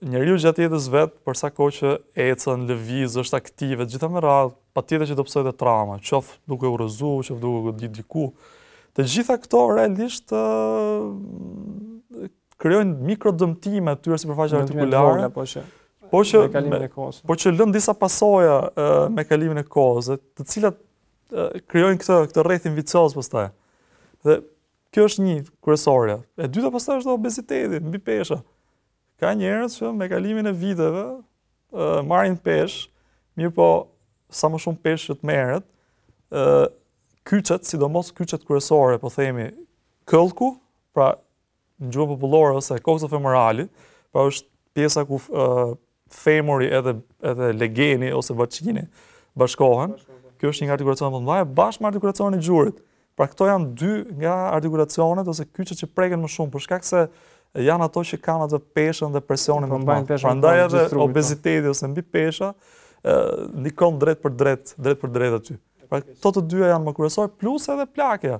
njeriu gjatë jetës vet për sa kohë që ecën, lëviz, është aktive, gjithë më radh, patjetër që do psoj të trauma, qof duke u rrezu, duke u diku. Të gjitha këto realisht e, krijojnë mikrodëmtime aty në sipërfaqen artikulare, po që po që me kalimin e kohës. Po që lëm disa pasoja me kalimin e kohës, të cilat krijojnë këtë këtë rrethin vicioz pastaj. Dhe kjo është një kryesorja. E dyta pastaj është obeziteti mbi pesha ka njerëz që me kalimin e viteve ë marrin peshë, mirë po sa më shumë peshë të merret, ë kyçet, sidomos kyçet kryesore, po themi këllku, pra në gjuhën popullore ose kokza femorali, pra është pjesa ku ë femuri edhe edhe legeni ose vaçini bashkohen. Kjo është një artikulacion më të madhe bashkë me artikulacionin e gjurit. Pra këto janë dy nga artikulacionet ose kyçet që preken më shumë për shkak se janë ato që kanë atë peshën dhe presionin më të madhë. Pra ndaj edhe obeziteti ose mbi pesha, nikon drejt për drejt, drejt për drejt aty. Pra to të dyja janë më kërësoj, plus edhe plakja.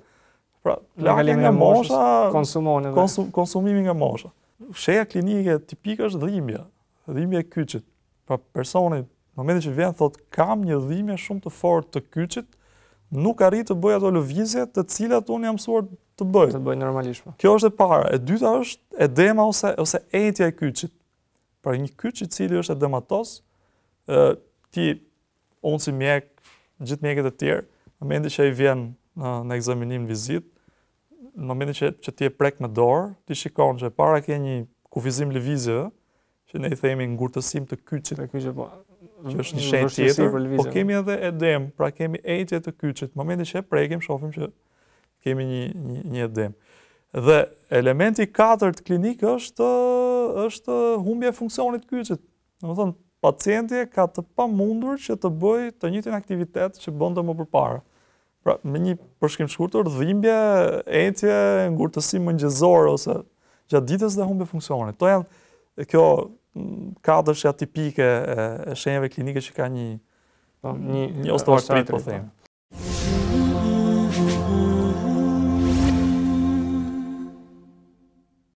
Pra plakja nga mosha, konsumimi nga mosha. Sheja klinike tipikë është dhimja, dhimja e kyqit. Pra personi, në momentin që vjen, thotë, kam një dhimja shumë të fortë të kyqit, nuk arrit të bëj ato lëvizje të cilat unë jam mësuar të bëj. Të bëj normalisht. Po. Kjo është e para. E dyta është edema ose ose etja e kyçit. Pra një kyç i cili është edematos, ë ti unë si mjek, gjithë mjekët e tjerë, në momentin që ai vjen në, në ekzaminim në vizit, në momentin që që ti e prek me dorë, ti shikon që para ke një kufizim lëvizje, që ne i themi ngurtësim të kyçit, të kyçit po që është një shenjë tjetër, po kemi edhe edem, pra kemi ejtje të kyçit. momentin që e prekim, shohim që kemi një një një edem. Dhe elementi i katërt klinik është është humbje funksionit kyçit. Domethënë pacienti ka të pamundur që të bëj të njëjtin aktivitet që bënte më parë. Pra me një përshkrim të shkurtër, dhimbje, ecje, ngurtësi mëngjesore ose gjatë ditës dhe humbje funksionit. To janë kjo ka dëshja tipike e shenjeve klinike që ka një po, një një ostovartrit, po thejmë. Po.